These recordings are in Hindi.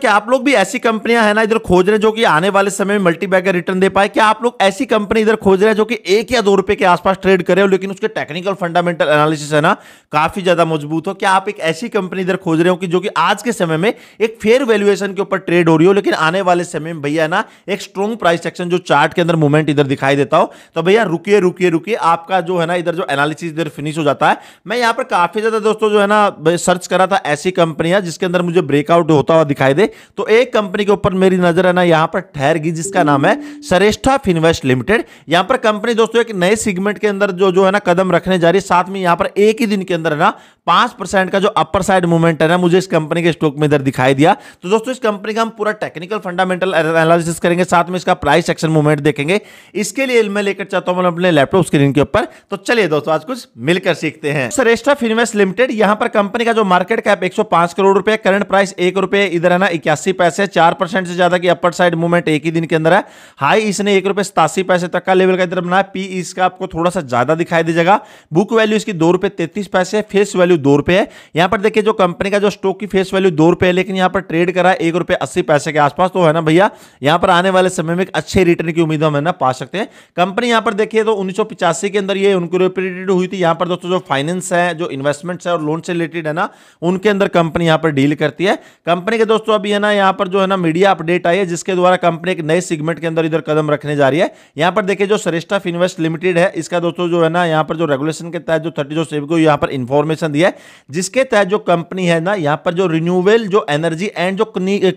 क्या आप लोग भी ऐसी कंपनियां है ना इधर खोज रहे जो कि आने वाले समय में मल्टी बैगर रिटर्न दे पाए क्या आप लोग ऐसी कंपनी इधर खोज रहे हैं जो कि एक या दो रुपए के आसपास ट्रेड करे हो लेकिन उसके टेक्निकल फंडामेंटल एनालिसिस है ना काफी ज्यादा मजबूत हो क्या आप एक ऐसी कंपनी इधर खोज रहे हो कि जो कि आज के समय में एक फेयर वैल्यूएशन के ऊपर ट्रेड हो रही हो लेकिन आने वाले समय में भैया ना एक स्ट्रॉन्ग प्राइस एक्शन जो चार्ट के अंदर मूवमेंट इधर दिखाई देता हो तो भैया रुकिए रुकिए रुकिए आपका जो है ना इधर जो एनालिसिस इधर फिनिश हो जाता है मैं यहाँ पर काफी ज्यादा दोस्तों जो है ना सर्च करा था ऐसी कंपनियां जिसके अंदर मुझे ब्रेकआउट होता हुआ दिखाई दे तो एक कंपनी के ऊपर मेरी नजर है ना यहां पर ठहर गई जिसका नाम है श्रेष्ठा फिनवेस्ट लिमिटेड यहां पर कंपनी दोस्तों एक नए सीगमेंट के अंदर जो जो है ना कदम रखने जा रही है साथ में यहां पर एक ही दिन के अंदर है ना पांच परसेंट का जो अपर साइड मूवमेंट है ना मुझे इस कंपनी के स्टॉक में इधर दिखाई दिया तो दोस्तों इस कंपनी का हम पूरा टेक्निकल फंडामेंटल एनालिसिस करेंगे साथ में इसका प्राइस सेक्शन मूवमेंट देखेंगे इसके लिए मैं लेकर चाहता हूं अपने लैपटॉप स्क्रीन के ऊपर तो चलिए दोस्तों आज कुछ मिलकर सीखते हैं सरेष्ठा फिनवेस्ट लिमिटेड यहां पर कंपनी का जो मार्केट कैप एक करोड़ रुपए करंट प्राइस एक रुपए इधर है ना इक्यासी पैसे चार परसेंट से ज्यादा की अपर साइड मूवमेंट एक ही दिन के अंदर है हाई इसने एक रुपए सतासी पैसे तक का लेवल का इधर बनाया पी इसका आपको थोड़ा सा ज्यादा दिखाई दीजिएगा बुक वैल्यू इसकी दो रुपए तैतीस पैसे फेस वैल्यू दो रुपए है यहाँ पर देखिए जो कंपनी का जो स्टॉक की फेस वैल्यू दो रुपए है लेकिन यहाँ पर ट्रेड करा एक रुपए अस्सी पैसे के आसपास तो है ना भैया यहाँ पर आने वाले समय में अच्छे रिटर्न की उम्मीद हम पा सकते हैं कंपनी यहाँ पर देखिए तो उन्नीस के अंदर ये उनको रिपोर्टेड हुई थी यहाँ पर दोस्तों जो फाइनेंस है जो इन्वेस्टमेंट है और लोन से रिलेटेड है ना उनके अंदर कंपनी यहाँ पर डील करती है कंपनी के दोस्तों अभी भी है ना यहाँ पर जो है ना मीडिया अपडेट आई है जिसके द्वारा कंपनी एक नए सेगमेंट के अंदर इधर कदम रखने जा रही है यहाँ पर देखिए जो सरेस्टा फिनवेस्ट लिमिटेड है इसका दोस्तों जो है ना यहाँ पर जो रेगुलेशन के तहत जो थर्टी जो सेव को यहाँ पर इन्फॉर्मेशन दिया है जिसके तहत जो कंपनी है ना यहाँ पर जो रिन्यूएबल जो एनर्जी एंड जो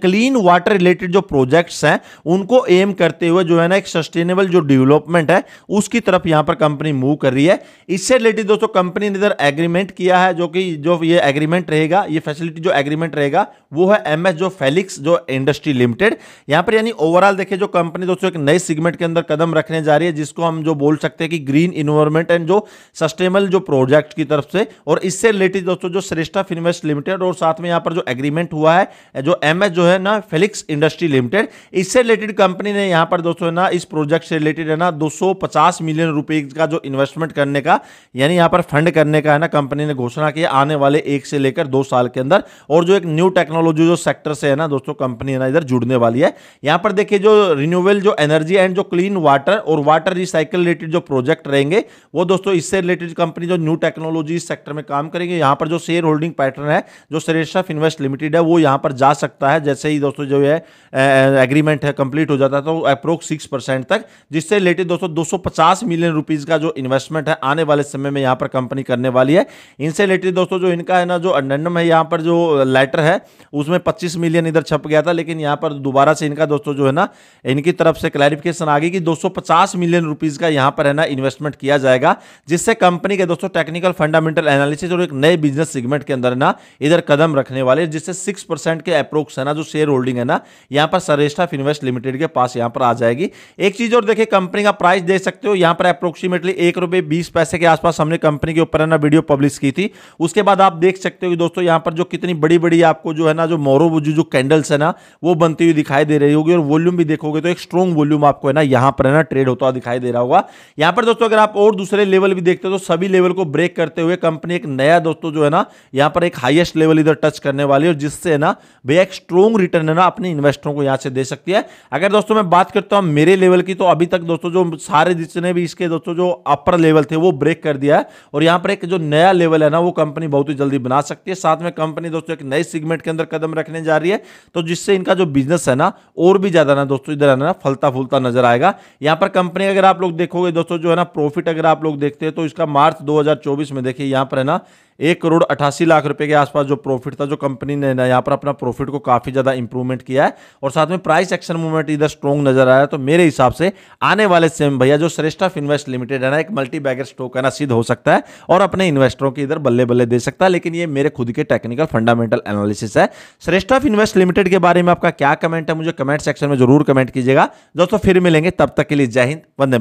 क्लीन वाटर रिलेटेड जो प्रोजेक्ट्स हैं उनको एम करते हुए जो है ना एक सस्टेनेबल जो डेवलपमेंट है उसकी तरफ यहाँ पर कंपनी मूव कर रही है इससे रिलेटेड दोस्तों कंपनी ने इधर एग्रीमेंट किया है जो कि जो ये एग्रीमेंट रहेगा ये फैसिलिटी जो एग्रीमेंट रहेगा वो है एम जो फेलिक्स जो इंडस्ट्री लिमिटेड यहां पर यानी ओवरऑल देखिए जो कंपनी दोस्तों एक नए सिगमेंट के अंदर कदम रखने जा रही है जिसको हम जो बोल सकते हैं कि ग्रीन इन्वायरमेंट एंड जो सस्टेनेबल जो प्रोजेक्ट की तरफ से और इससे रिलेटेड दोस्तों जो श्रेष्ठा फिनवेस्ट लिमिटेड और साथ में यहां पर जो एग्रीमेंट हुआ है जो एम जो है ना फेलिक्स इंडस्ट्री लिमिटेड इससे रिलेटेड कंपनी ने यहां पर दोस्तों ना इस प्रोजेक्ट से रिलेटेड है ना दो मिलियन रुपए का जो इन्वेस्टमेंट करने का यानी यहां पर फंड करने का है ना कंपनी ने घोषणा किया आने वाले एक से लेकर दो साल के अंदर और जो एक न्यू टेक्नोलॉजी जो सेक्टर से है ना दोस्तों कंपनी है ना इधर जुड़ने वाली है यहाँ पर देखिए जो रिन्यूएबल जो एनर्जी एंड जो क्लीन वाटर और वाटर रिसाइकल रिलेटेड जो प्रोजेक्ट रहेंगे वो दोस्तों इससे रिलेटेड कंपनी जो न्यू टेक्नोलॉजी सेक्टर में काम करेंगे यहाँ पर जो शेयर होल्डिंग पैटर्न है जो सरेशफ इन्वेस्ट लिमिटेड है वो यहाँ पर जा सकता है जैसे ही दोस्तों जो है एग्रीमेंट है कंप्लीट हो जाता है तो अप्रोक्स सिक्स तक जिससे रिलेटेड दोस्तों दो मिलियन रुपीज का जो इन्वेस्टमेंट है आने वाले समय में यहाँ पर कंपनी करने वाली है इनसे रिलेटेड दोस्तों जो इनका है ना जो अंडनम है यहाँ पर जो लेटर है उसमें पच्चीस मिलियन रीजन इधर छप गया था लेकिन यहां पर दोबारा से इनका दोस्तों जो है ना इनकी तरफ से क्लैरिफिकेशन आ गई कि 250 मिलियन रुपीज का यहां पर है ना इन्वेस्टमेंट किया जाएगा जिससे कंपनी के दोस्तों टेक्निकल फंडामेंटल एनालिसिस और एक नए बिजनेस सेगमेंट के अंदर ना इधर कदम रखने वाले जिससे सिक्स के अप्रोक्स है ना जो शेयर होल्डिंग है ना यहां पर सरेष्ठा फिनवेस्ट लिमिटेड के पास यहां पर आ जाएगी एक चीज और देखिए कंपनी का प्राइस दे सकते हो यहां पर अप्रोक्सीमेटली एक रुपये बीस पैसे के आसपास हमने कंपनी के ऊपर है ना वीडियो पब्लिश की थी उसके बाद आप देख सकते हो कि दोस्तों यहां पर जो कितनी बड़ी बड़ी आपको जो है ना जो मोरू जो कैंडल्स है ना वो बनती हुई दिखाई दे रही होगी और वॉल्यूम भी देखोगे तो एक स्ट्रॉन्ग वॉल्यूम आपको है ना यहाँ पर है ना ट्रेड होता दिखाई दे रहा होगा यहाँ पर दोस्तों अगर आप और दूसरे लेवल भी देखते हो तो सभी लेवल को ब्रेक करते हुए कंपनी एक नया दोस्तों जो है ना यहाँ पर एक हाइएस्ट लेवल इधर टच करने वाली है जिससे है ना भैया एक स्ट्रॉन्ग रिटर्न है ना अपने इन्वेस्टरों को यहाँ से दे सकती है अगर दोस्तों मैं बात करता हूँ मेरे लेवल की तो अभी तक दोस्तों जो सारे जितने भी इसके दोस्तों जो अपर लेवल थे वो ब्रेक कर दिया है और यहाँ पर एक जो नया लेवल है ना वो कंपनी बहुत ही जल्दी बना सकती है साथ में कंपनी दोस्तों एक नए सेगमेंट के अंदर कदम रखने जा रही है रही है तो जिससे इनका जो बिजनेस है ना और भी ज़्यादा ना दोस्तों इधर है ना फलता फूलता नजर आएगा यहाँ पर कंपनी अगर आप लोग देखोगे दोस्तों जो है ना प्रॉफिट अगर आप लोग देखते हैं तो इसका मार्च दो में देखिए यहाँ पर है ना एक करोड़ अठासी लाख रुपए के आसपास जो प्रॉफिट था जो कंपनी ने ना यहाँ पर अपना प्रॉफिट को काफ़ी ज़्यादा इंप्रूवमेंट किया है और साथ में प्राइस एक्शन मूवमेंट इधर स्ट्रॉन्ग नजर आया तो मेरे हिसाब से आने वाले सेम भैया जो श्रेष्ठ ऑफ इन्वेस्ट लिमिटेड है ना एक मल्टी बैगर स्टॉक है ना सिद्ध हो सकता है और अपने इन्वेस्टरों के इधर बल्ले बल्ले दे सकता है लेकिन ये मेरे खुद के टेक्निकल फंडामेंटल एनालिसिस है श्रेष्ठ ऑफ इन्वेस्ट लिमिटेड के बारे में आपका क्या कमेंट है मुझे कमेंट सेक्शन में जरूर कमेंट कीजिएगा दोस्तों फिर मिलेंगे तब तक के लिए जय हिंद वंदे